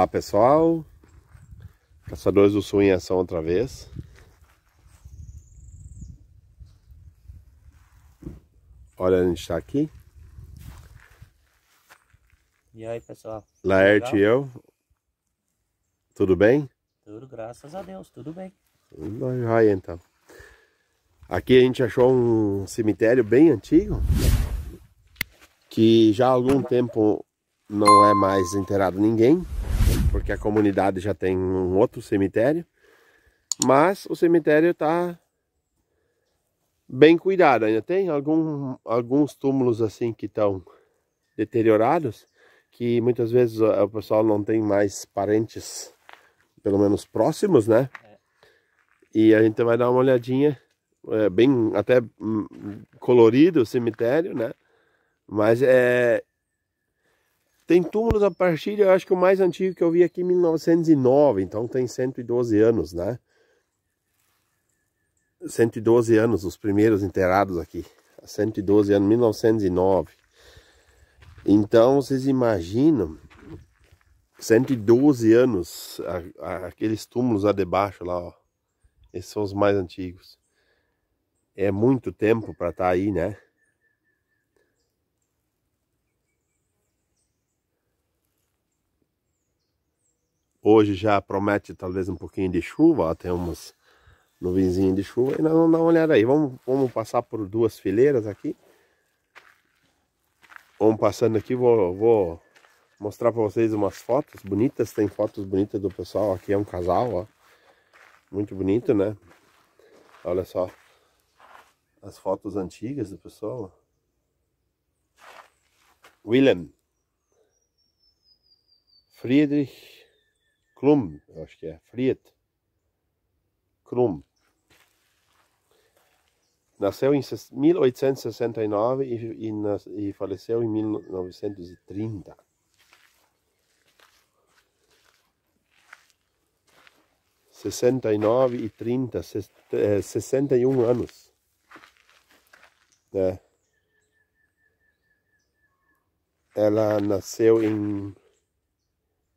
Olá pessoal, Caçadores do Sul em ação outra vez. Olha, a gente está aqui. E aí pessoal? Laerte e eu. Tudo bem? Tudo, graças a Deus, tudo bem. Tudo jóia então. Aqui a gente achou um cemitério bem antigo que já há algum tempo não é mais enterrado ninguém porque a comunidade já tem um outro cemitério, mas o cemitério está bem cuidado. Ainda tem algum, alguns túmulos assim que estão deteriorados, que muitas vezes ah, o pessoal não tem mais parentes, pelo menos próximos, né? E a gente vai dar uma olhadinha, é, bem até hum, colorido o cemitério, né? Mas é, tem túmulos a partir, eu acho que o mais antigo que eu vi aqui, 1909, é então tem 112 anos, né? 112 anos, os primeiros enterrados aqui. 112 anos, 1909. Então, vocês imaginam, 112 anos, aqueles túmulos lá debaixo, lá, ó. Esses são os mais antigos. É muito tempo para estar tá aí, né? Hoje já promete talvez um pouquinho de chuva, até umas nuvenzinhas de chuva. E nós vamos dar uma olhada aí. Vamos, vamos passar por duas fileiras aqui. Vamos passando aqui, vou, vou mostrar para vocês umas fotos bonitas. Tem fotos bonitas do pessoal. Aqui é um casal, ó. Muito bonito, né? Olha só as fotos antigas do pessoal. William, Friedrich Krum, acho que é, Fried, Krum. Nasceu em 1869 e, e, nove e faleceu em 1930. Sessenta e nove e trinta, eh, sessenta e um anos. Né? Ela nasceu em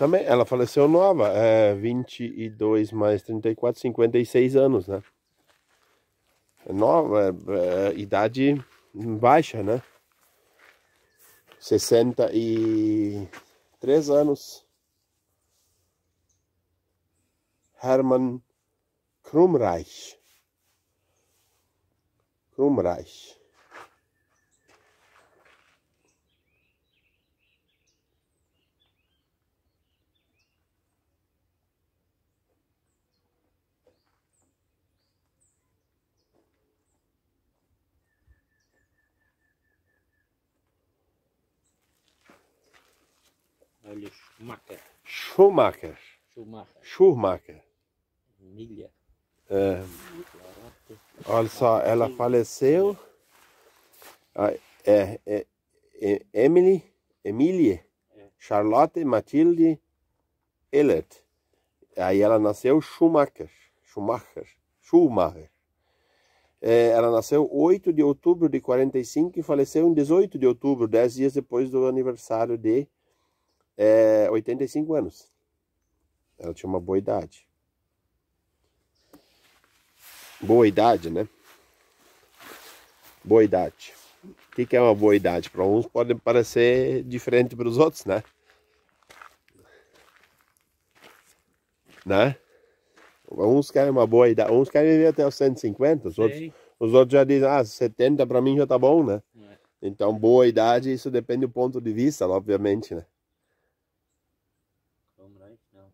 Também, ela faleceu nova, é 22 mais 34, 56 anos, né? É nova, é, é, idade baixa, né? 63 anos. Hermann Krumreich. Krumreich. Schumacher. Schumacher. Schumacher. Schumacher. Milha. É. Olha só, ela faleceu. É, é, é Emily, Emília, é. Charlotte Matilde Ellert. Aí ela nasceu Schumacher. Schumacher. Schumacher. É, ela nasceu 8 de outubro de 45 e faleceu em 18 de outubro, 10 dias depois do aniversário de é, 85 anos. Ela tinha uma boa idade. Boa idade, né? Boa idade. O que, que é uma boa idade? Para uns pode parecer diferente para os outros, né? Né? Uns querem uma boa idade, uns querem viver até os 150, os outros, os outros já dizem, ah, 70 para mim já tá bom, né? É. Então, boa idade, isso depende do ponto de vista, obviamente, né?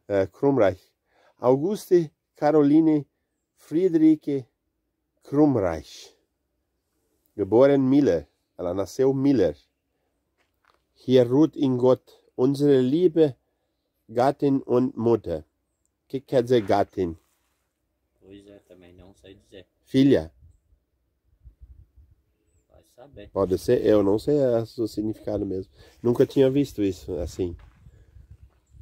Eh, Krumreich. Auguste Caroline Friedrich Krumreich. Geboren Miller. Ela nasceu Miller. Hier ruht in Gott unsere Liebe, Gattin und Mutter. O que quer dizer Gattin? Pois é, também não sei dizer. Filha. saber. Pode ser, eu não sei é o significado mesmo. Nunca tinha visto isso assim.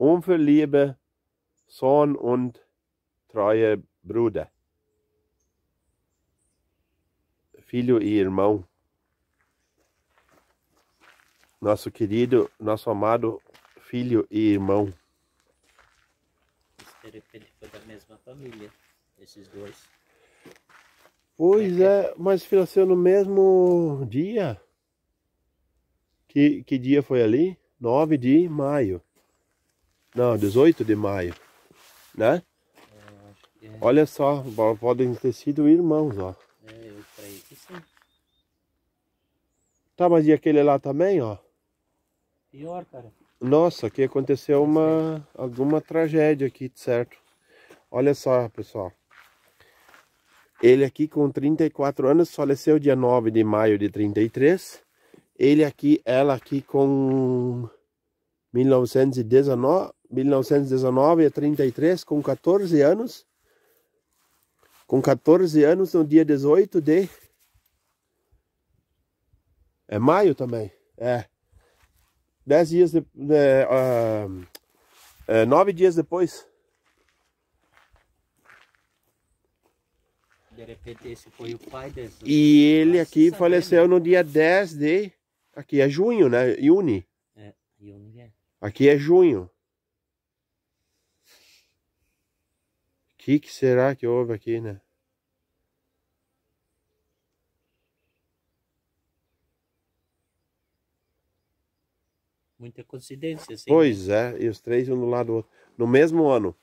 Unsere liebe Sohn und treue Bruder, filho e irmão, nosso querido, nosso amado filho e irmão. Espero que ele Estereotipo da mesma família, esses dois. Pois é, mas nasceu no mesmo dia. Que, que dia foi ali? 9 de maio. Não, 18 de maio, né? É, é. Olha só, podem ter sido irmãos, ó. É, eu creio que sim. Tá, mas e aquele lá também, ó? Pior, cara. Nossa, aqui aconteceu uma alguma tragédia aqui, certo? Olha só, pessoal. Ele aqui com 34 anos faleceu dia 9 de maio de 33. Ele aqui, ela aqui com 1919, 1919 a 33, com 14 anos. Com 14 anos, no dia 18 de. É maio também. É. Dez dias. De, é, é, nove dias depois. De repente, esse foi o pai desse. E ele Nossa, aqui é faleceu no dia 10 de. Aqui é junho, né? Juni. É, junho. É. Aqui é junho. que, que será que houve aqui, né? Muita coincidência, sim. Né? Pois é, e os três um do lado do outro. No mesmo ano.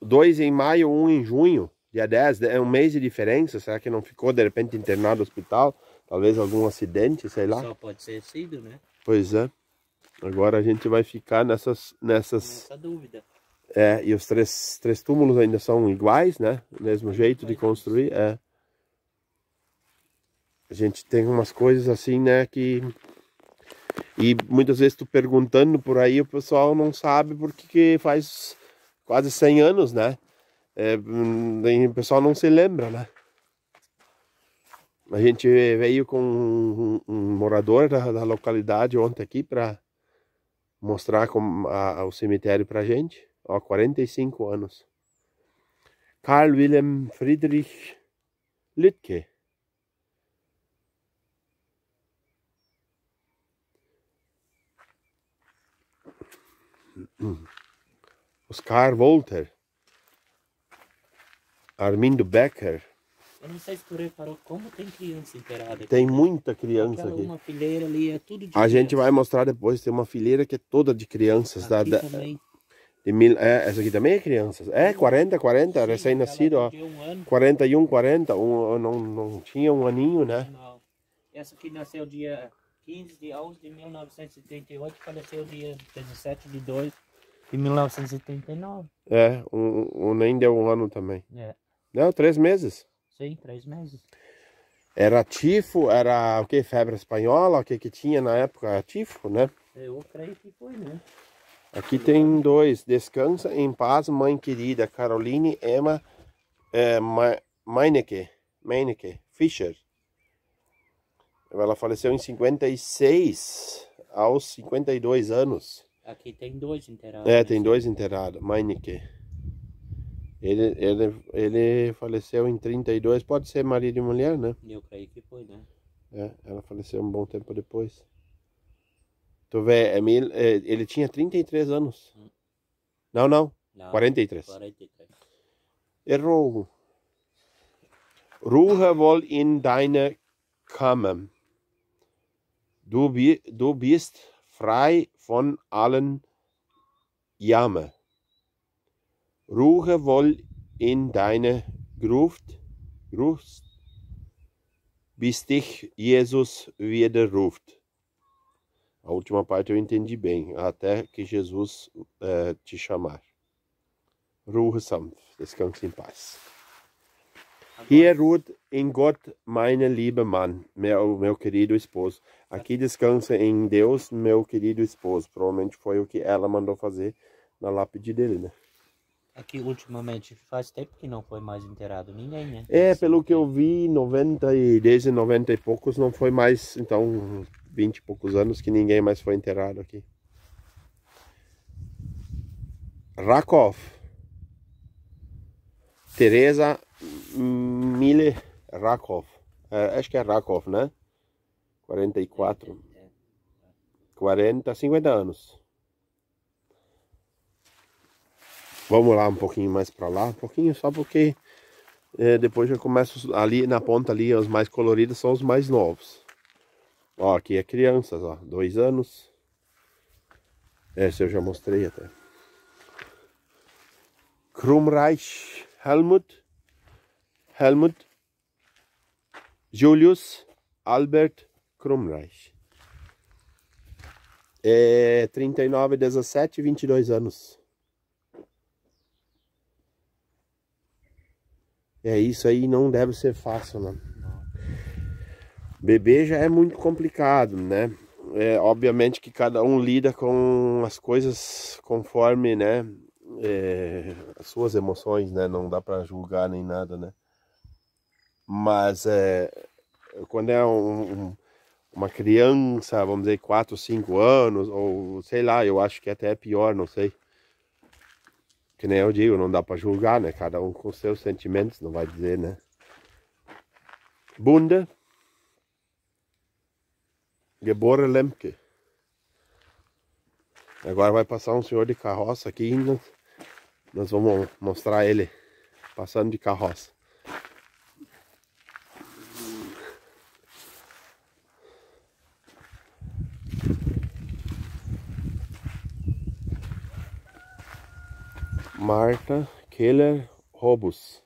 Dois em maio, um em junho, dia 10, é um mês de diferença. Será que não ficou de repente internado no hospital? Talvez algum acidente, sei lá. Só pode ser sido, né? Pois é. Agora a gente vai ficar nessas. nessas... Nessa dúvida. É, e os três, três túmulos ainda são iguais, né? Mesmo jeito de construir. É. A gente tem umas coisas assim, né? Que. E muitas vezes tu perguntando por aí, o pessoal não sabe porque faz quase 100 anos, né? É, o pessoal não se lembra, né? A gente veio com um, um morador da, da, localidade ontem aqui para mostrar como, a, o cemitério para gente. Ó, 45 anos. Carl Wilhelm Friedrich Lütke. Oscar Volter. Armindo Becker. Eu não sei se tu reparou como tem criança enterrada aqui. Tem muita criança Aquela aqui. Uma fileira ali, é tudo de A criança. gente vai mostrar depois, tem uma fileira que é toda de crianças. Aqui da, também. De mil, é, essa aqui também é criança. É, 40, 40, recém-nascido. Um 41, 40. Um, não, não tinha um aninho, né? Não. Essa aqui nasceu dia 15 de agosto de 1938, faleceu dia 17 de 2 de 1939. É, um, um, nem deu um ano também. É. Não, três meses. Sim, três meses. Era tifo, era o que? Febre espanhola, o que que tinha na época? Tifo, né? Eu creio que foi, né? Aqui tem dois. Descansa em paz, mãe querida. Caroline Emma é, Meineke, Meineke Fischer. Ela faleceu em 56, aos 52 anos. Aqui tem dois enterrados. É, né? tem dois enterrados. Meineke. Ele, ele, ele faleceu em 32. Pode ser marido e mulher, né? Eu creio que foi, né? É, ela faleceu um bom tempo depois. Tu vê, Emil, ele tinha 33 anos. Hum. Não, não, não. 43. 43. Errou. Ruhe wohl in deine Kammer. Du, bi du bist frei von allen Jammer. Ruhe wohl in deine Gruft, Gruft, bis dich Jesus wieder ruft. A última parte eu entendi bem, até que Jesus é, te chamar. Ruhe sanft, descanse em paz. Hier ruht em Gott, meine liebe Mann, meu, meu querido esposo. Aqui descansa em Deus, meu querido esposo. Provavelmente foi o que ela mandou fazer na lápide dele, né? Aqui, ultimamente, faz tempo que não foi mais enterrado ninguém, né? É, pelo que eu vi, 90 e desde 90 e poucos não foi mais, então 20 e poucos anos que ninguém mais foi enterrado aqui. Rakov. Teresa Mille Rakov. É, acho que é Rakov, né? 44. 40, 50 anos. Vamos lá um pouquinho mais para lá, um pouquinho só porque é, depois já começo ali na ponta ali os mais coloridos são os mais novos. Ó, aqui é crianças, ó, dois anos. É, Essa eu já mostrei até. Krumreich, Helmut, Helmut, Julius Albert Krumreich. É 39, 17, 22 anos. É isso aí, não deve ser fácil, não. Beber já é muito complicado, né? É, obviamente que cada um lida com as coisas conforme, né? É, as suas emoções, né? Não dá para julgar nem nada, né? Mas é, quando é um, um, uma criança, vamos dizer, 4, 5 anos, ou sei lá, eu acho que é até é pior, não sei. Que nem eu digo, não dá para julgar, né? Cada um com seus sentimentos, não vai dizer, né? Bunda. Gebora Lemke. Agora vai passar um senhor de carroça aqui e nós, nós vamos mostrar ele passando de carroça. Marta Keller Robus.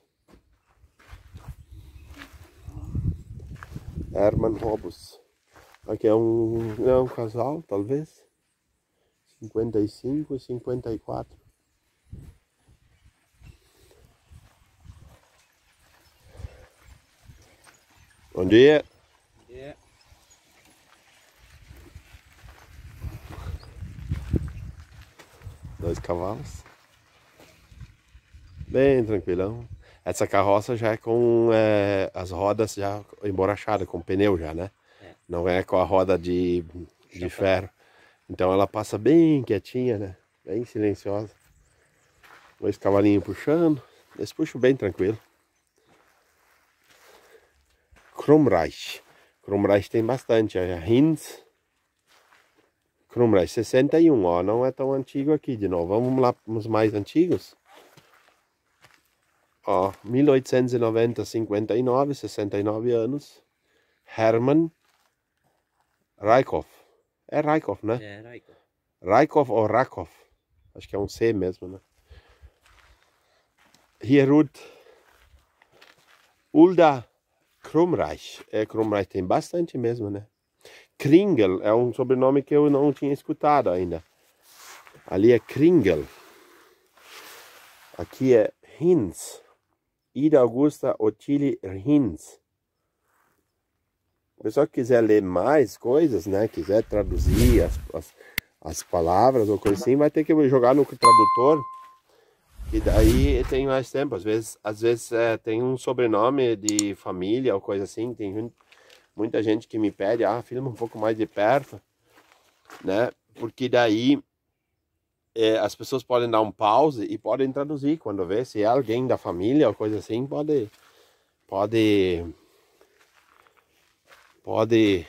Herman Robus. Aqui é um, é um casal, talvez. 55 e 54. Bom dia. Bom dia. Dois cavalos. Bem tranquilão. Essa carroça já é com é, as rodas já embora emborrachadas, com pneu já, né? Não é com a roda de, de ferro. Então ela passa bem quietinha, né? Bem silenciosa. Dois cavalinhos puxando. Eles puxam bem tranquilo. Krumreich. Krumreich tem bastante. A é Hinz. Kromreich 61, ó. Não é tão antigo aqui de novo. Vamos lá para os mais antigos. Ó, 1890, 59, 69 anos. Hermann Raikov É Raikov né? É, Rykov. Rykov ou Rakov. Acho que é um C mesmo, né? Hierud Ulda Krumreich. É, Krumreich tem bastante mesmo, né? Kringel é um sobrenome que eu não tinha escutado ainda. Ali é Kringel. Aqui é Hinz. Ida Augusta Ottilie Hinz. O pessoal que quiser ler mais coisas, né? Quiser traduzir as, as, as palavras ou coisa assim, vai ter que jogar no tradutor. E daí tem mais tempo. Às vezes, às vezes é, tem um sobrenome de família ou coisa assim. Tem muita gente que me pede, ah, filma um pouco mais de perto, né? Porque daí é, as pessoas podem dar um pause e podem traduzir quando vê se é alguém da família ou coisa assim, pode, pode pode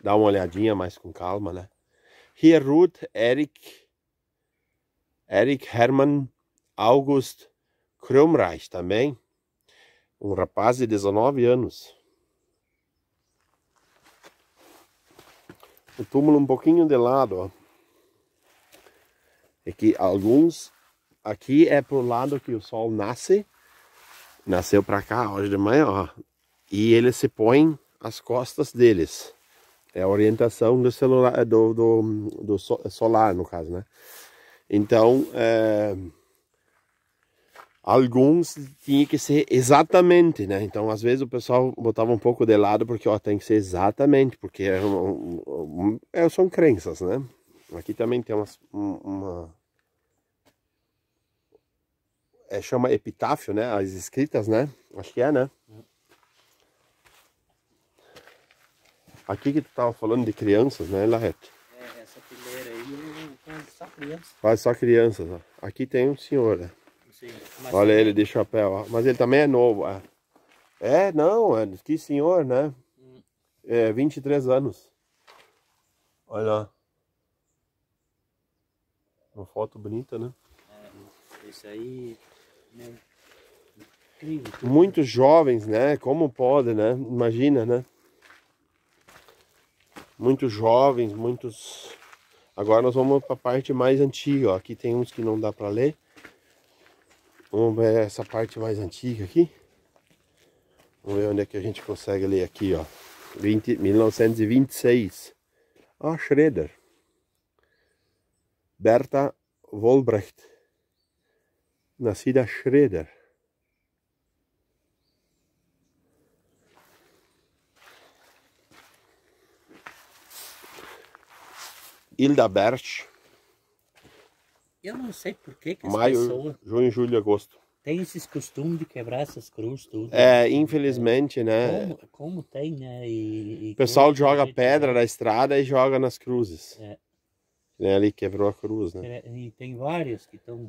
dar uma olhadinha mais com calma, né? Hier Ruth Eric, Eric Hermann August Krumreich também, um rapaz de 19 anos. O túmulo um pouquinho de lado, ó. É que alguns aqui é pro lado que o sol nasce, nasceu para cá hoje de manhã, ó, e ele se põe as costas deles. É a orientação do celular, é do, do, do solar, no caso, né? Então, é, alguns tinha que ser exatamente, né? Então, às vezes o pessoal botava um pouco de lado porque, ó, tem que ser exatamente, porque é um, um, é, são crenças, né? Aqui também tem umas, uma... É, chama epitáfio, né? As escritas, né? Acho que é, né? É. Aqui que tu tava falando de crianças, né, Larrete? É, essa primeira aí é só crianças. Faz ah, só crianças, ó. Aqui tem um senhor, né? Sim, Olha ele de chapéu, ó. Mas ele também é novo, é. É, não, é, que senhor, né? Hum. É, 23 anos. Olha lá. Uma foto bonita, né? É, isso aí... Né? Incrível. Muitos jovens, né? Como pode, né? Imagina, né? muitos jovens, muitos. Agora nós vamos para a parte mais antiga. Ó. Aqui tem uns que não dá para ler. Vamos ver essa parte mais antiga aqui. Vamos ver onde é que a gente consegue ler aqui, ó. 20, 1926. Ah, Schroeder. Berta Wolbrecht. Nascida Schroeder. Hildabert. Eu não sei por que, que Maio, pessoas junho, julho, agosto. Tem esses costumes de quebrar essas cruzes, tudo. É, infelizmente, é. né? Como, como, tem, né? E, e o pessoal joga pedra na estrada e joga nas cruzes. É. Né, ali quebrou a cruz, né? E tem vários que estão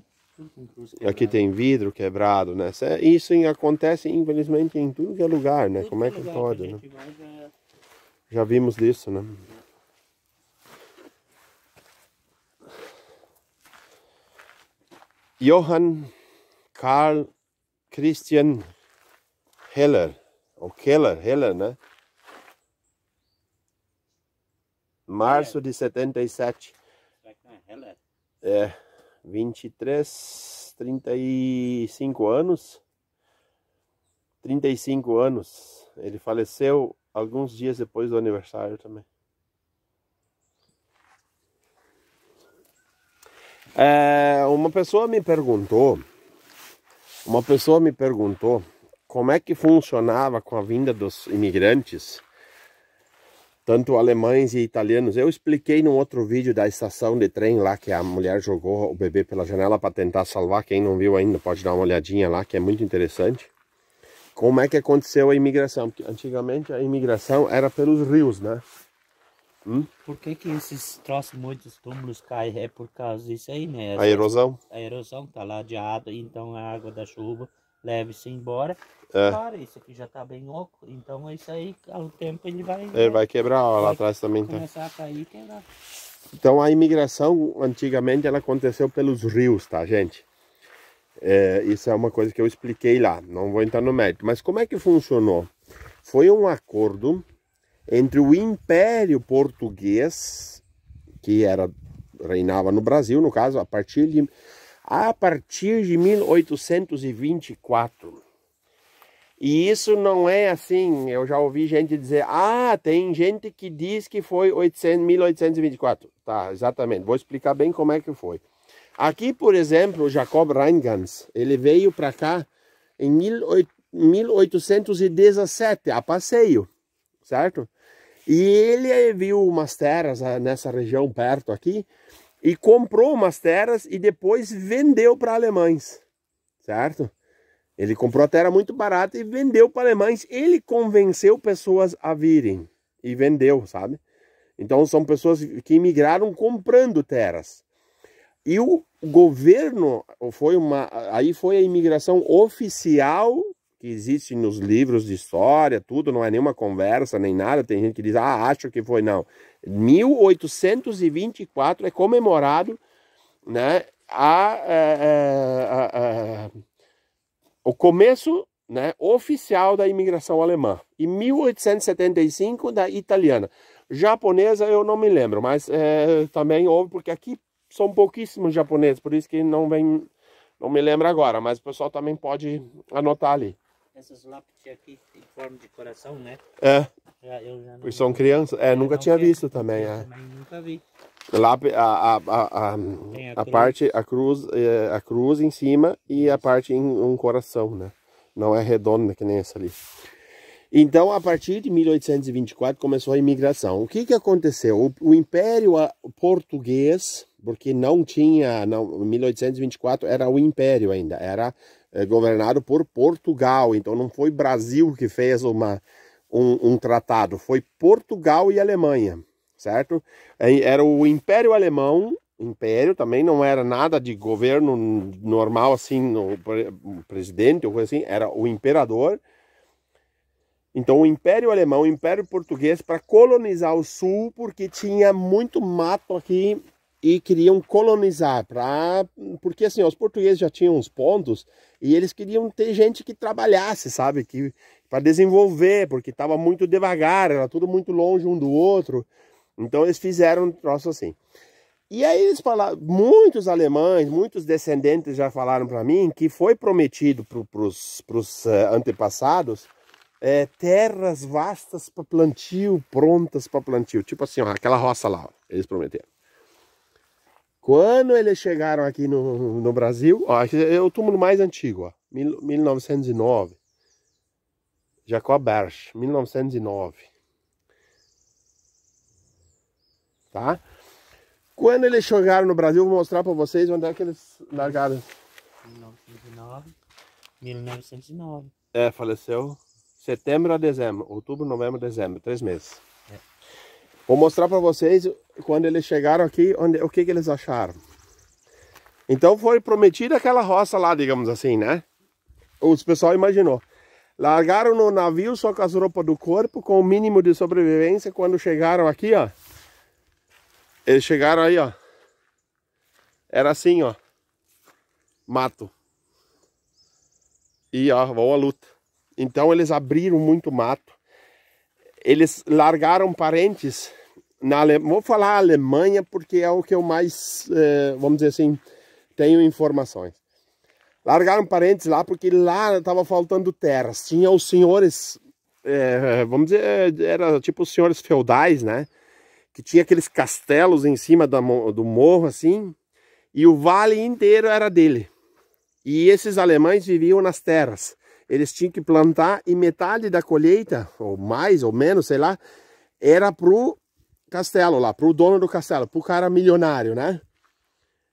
Aqui tem vidro quebrado, né? Isso acontece, infelizmente, em tudo que é lugar, né? Como é que pode, né? Já vimos disso, né? Uhum. Johann Karl Christian Heller, ou Keller, Heller, né? Março de 77. Heller. É, 23, 35 anos. 35 anos. Ele faleceu alguns dias depois do aniversário também. É, uma pessoa me perguntou, uma pessoa me perguntou como é que funcionava com a vinda dos imigrantes, tanto alemães e italianos. Eu expliquei num outro vídeo da estação de trem lá que a mulher jogou o bebê pela janela para tentar salvar. Quem não viu ainda pode dar uma olhadinha lá, que é muito interessante. Como é que aconteceu a imigração? Porque antigamente a imigração era pelos rios, né? Hum? Por que, que esses troços, muitos túmulos caem? É por causa disso aí, né? a erosão? A erosão tá lá de água, então a água da chuva leve-se embora. É. isso aqui já tá bem oco, então é isso aí, ao tempo ele vai... Ele né? vai quebrar, ó, lá vai atrás também tá. começar a cair e quebrar. Então a imigração, antigamente, ela aconteceu pelos rios, tá, gente? É, isso é uma coisa que eu expliquei lá, não vou entrar no mérito. Mas como é que funcionou? Foi um acordo entre o Império Português, que era reinava no Brasil, no caso, a partir de a partir de 1824. E isso não é assim, eu já ouvi gente dizer, ah, tem gente que diz que foi 800, 1824. Tá, exatamente, vou explicar bem como é que foi. Aqui, por exemplo, Jacob Reingans, ele veio para cá em 18, 1817, a passeio, certo? E ele viu umas terras ah, nessa região perto aqui e comprou umas terras e depois vendeu para alemães, certo? Ele comprou a terra muito barata e vendeu para alemães. Ele convenceu pessoas a virem e vendeu, sabe? Então são pessoas que imigraram comprando terras. E o governo foi uma aí foi a imigração oficial que existe nos livros de história, tudo, não é nenhuma conversa nem nada. Tem gente que diz, ah, acho que foi, não. 1824 é comemorado né, a, eh, eh, a, a, o começo né, oficial da imigração alemã e 1875 da italiana. Japonesa eu não me lembro, mas é, também houve, porque aqui são pouquíssimos japoneses, por isso que não vem, não me lembro agora, mas o pessoal também pode anotar ali essas lápides aqui em forma de coração, né? É. Já, eu já não... Pois são crianças. É, eu nunca tinha visto também. é. Também nunca vi. Lá, a, a, a, a, a, a parte, a cruz, é, a cruz em cima e a parte em um coração, né? Não é redonda né, que nem essa ali. Então, a partir de 1824 começou a imigração. O que, que aconteceu? O, o Império ah, Português, porque não tinha, não, 1824 era o Império ainda, era é, governado por Portugal. Então não foi Brasil que fez uma, um, um tratado, foi Portugal e Alemanha, certo? É, era o Império Alemão império também não era nada de governo normal assim no presidente ou coisa assim era o imperador então o império alemão o império português para colonizar o sul porque tinha muito mato aqui e queriam colonizar para porque assim os portugueses já tinham uns pontos e eles queriam ter gente que trabalhasse sabe que para desenvolver porque estava muito devagar era tudo muito longe um do outro então eles fizeram um troço assim e aí eles falaram muitos alemães muitos descendentes já falaram para mim que foi prometido para os uh, antepassados é, terras vastas para plantio prontas para plantio tipo assim ó, aquela roça lá ó, eles prometeram quando eles chegaram aqui no, no Brasil, ó, é o túmulo mais antigo, ó, 1909. Jacob Berch, 1909. Tá? Quando eles chegaram no Brasil, vou mostrar para vocês onde é que eles largaram. 1909. 1909. É, faleceu setembro a dezembro, outubro, novembro, dezembro, três meses. Vou mostrar para vocês quando eles chegaram aqui, onde, o que, que eles acharam. Então foi prometida aquela roça lá, digamos assim, né? Os pessoal imaginou. Largaram no navio só com as roupas do corpo, com o mínimo de sobrevivência. Quando chegaram aqui, ó. Eles chegaram aí, ó. Era assim, ó. Mato. E ó, boa luta. Então eles abriram muito mato. Eles largaram parentes na Ale... vou falar Alemanha porque é o que eu mais, é, vamos dizer assim, tenho informações. Largaram parentes lá porque lá estava faltando terras. Tinha os senhores, é, vamos dizer, era tipo os senhores feudais, né? Que tinha aqueles castelos em cima da, do morro, assim, e o vale inteiro era dele. E esses alemães viviam nas terras. Eles tinham que plantar e metade da colheita, ou mais ou menos, sei lá, era pro castelo lá, pro dono do castelo, pro cara milionário, né?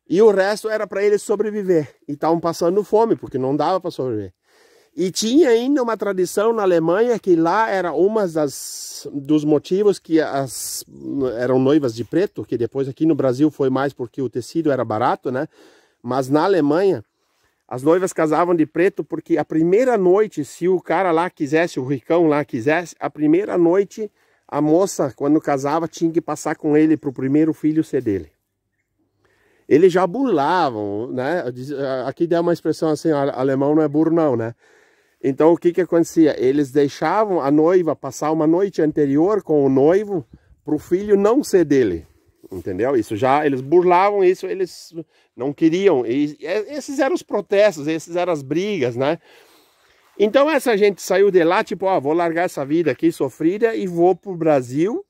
E o resto era para eles sobreviver. E estavam passando fome, porque não dava para sobreviver. E tinha ainda uma tradição na Alemanha que lá era das dos motivos que as eram noivas de preto, que depois aqui no Brasil foi mais porque o tecido era barato, né? Mas na Alemanha as noivas casavam de preto porque a primeira noite, se o cara lá quisesse, o ricão lá quisesse, a primeira noite a moça, quando casava, tinha que passar com ele para o primeiro filho ser dele. Eles já burlavam, né? Aqui dá uma expressão assim, alemão não é burro não, né? Então o que que acontecia? Eles deixavam a noiva passar uma noite anterior com o noivo para o filho não ser dele, entendeu? Isso já, eles burlavam isso, eles não queriam. E esses eram os protestos, esses eram as brigas, né? Então essa gente saiu de lá, tipo, ó, ah, vou largar essa vida aqui sofrida e vou pro Brasil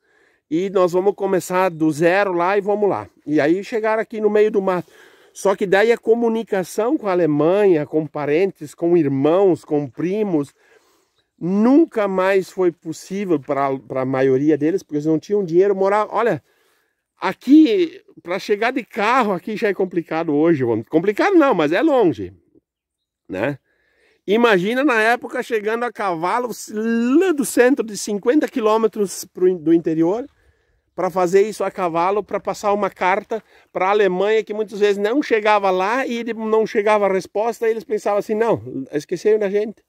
e nós vamos começar do zero lá e vamos lá. E aí chegaram aqui no meio do mato. Só que daí a comunicação com a Alemanha, com parentes, com irmãos, com primos, nunca mais foi possível para a maioria deles, porque eles não tinham dinheiro moral. Olha, aqui, para chegar de carro aqui já é complicado hoje. Complicado não, mas é longe, né? Imagina na época chegando a cavalo do centro de 50 quilômetros do interior para fazer isso a cavalo, para passar uma carta para a Alemanha que muitas vezes não chegava lá e não chegava a resposta e eles pensavam assim, não, esqueceram da gente.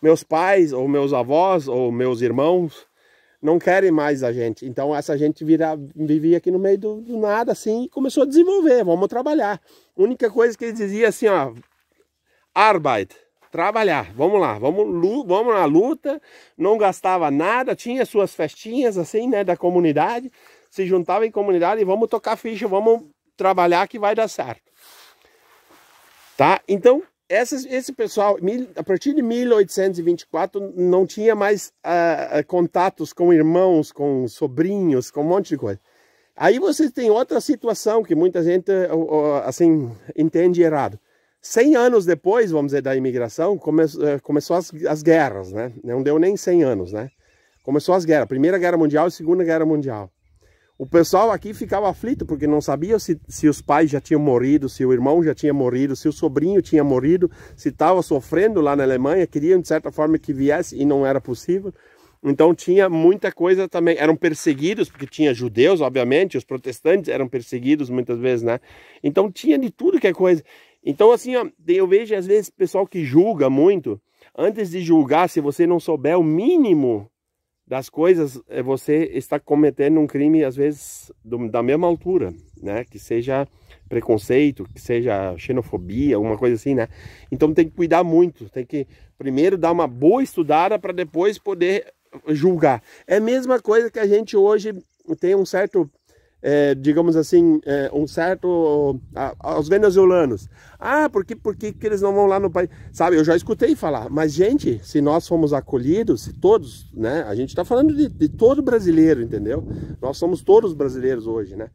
Meus pais ou meus avós ou meus irmãos não querem mais a gente. Então essa gente vira, vivia aqui no meio do, do, nada assim e começou a desenvolver, vamos trabalhar. A única coisa que eles diziam assim, ó, Arbeit, trabalhar. Vamos lá, vamos, vamos na luta. Não gastava nada, tinha suas festinhas assim, né, da comunidade. Se juntava em comunidade e vamos tocar ficha, vamos trabalhar que vai dar certo. Tá? Então, esse pessoal, a partir de 1824, não tinha mais uh, contatos com irmãos, com sobrinhos, com um monte de coisa. Aí você tem outra situação que muita gente, uh, uh, assim, entende errado 100 anos depois, vamos dizer, da imigração, come, eh, começou as, as, guerras, né? Não deu nem 100 anos, né? Começou as guerras, Primeira Guerra Mundial e Segunda Guerra Mundial. O pessoal aqui ficava aflito porque não sabia se, se os pais já tinham morrido, se o irmão já tinha morrido, se o sobrinho tinha morrido, se estava sofrendo lá na Alemanha, queriam de certa forma que viesse e não era possível. Então tinha muita coisa também. Eram perseguidos, porque tinha judeus, obviamente, os protestantes eram perseguidos muitas vezes, né? Então tinha de tudo que é coisa. Então, assim, ó, eu vejo às vezes pessoal que julga muito. Antes de julgar, se você não souber o mínimo das coisas, é você está cometendo um crime, às vezes, do, da mesma altura, né? Que seja preconceito, que seja xenofobia, alguma coisa assim, né? Então tem que cuidar muito, tem que primeiro dar uma boa estudada para depois poder julgar. É a mesma coisa que a gente hoje tem um certo é, digamos assim, é, um certo. aos venezuelanos. Ah, por que, por que, que eles não vão lá no país? Sabe, eu já escutei falar, mas gente, se nós fomos acolhidos, se todos, né? A gente está falando de, de todo brasileiro, entendeu? Nós somos todos brasileiros hoje, né?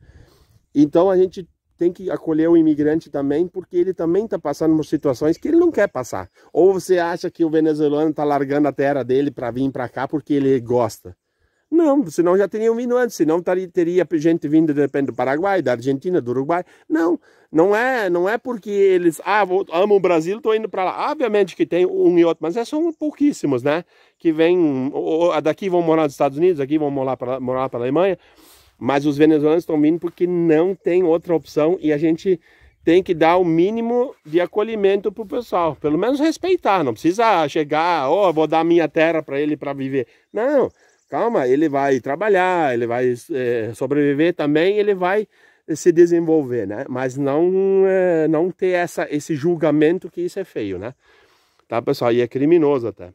Então a gente tem que acolher o imigrante também, porque ele também está passando por situações que ele não quer passar. Ou você acha que o venezuelano está largando a terra dele para vir para cá porque ele gosta. Não, senão já teriam vindo antes, senão teria gente vindo de repente do Paraguai, da Argentina, do Uruguai. Não, não é, não é porque eles ah, vou, amo o Brasil, estou indo para lá. Obviamente que tem um e outro, mas é, são pouquíssimos, né? Que vêm, daqui vão morar nos Estados Unidos, aqui vão morar para morar a Alemanha. Mas os venezuelanos estão vindo porque não tem outra opção e a gente tem que dar o mínimo de acolhimento para o pessoal. Pelo menos respeitar, não precisa chegar, oh, vou dar minha terra para ele para viver. Não, Calma, ele vai trabalhar, ele vai é, sobreviver também, ele vai se desenvolver, né? Mas não é, não ter essa esse julgamento que isso é feio, né? Tá, pessoal? E é criminoso até.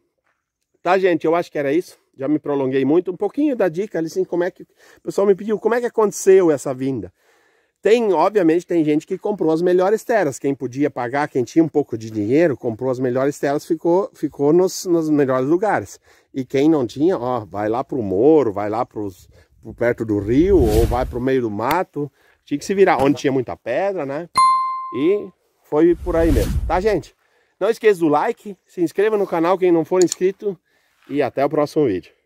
Tá, gente? Eu acho que era isso. Já me prolonguei muito. Um pouquinho da dica, assim, como é que... O pessoal me pediu, como é que aconteceu essa vinda? Tem, obviamente, tem gente que comprou as melhores terras. Quem podia pagar, quem tinha um pouco de dinheiro, comprou as melhores terras, ficou, ficou nos, nos melhores lugares. E quem não tinha, ó, vai lá pro Moro, vai lá pros, pro perto do rio ou vai pro meio do mato. Tinha que se virar onde tinha muita pedra, né? E foi por aí mesmo, tá, gente? Não esqueça do like, se inscreva no canal quem não for inscrito e até o próximo vídeo.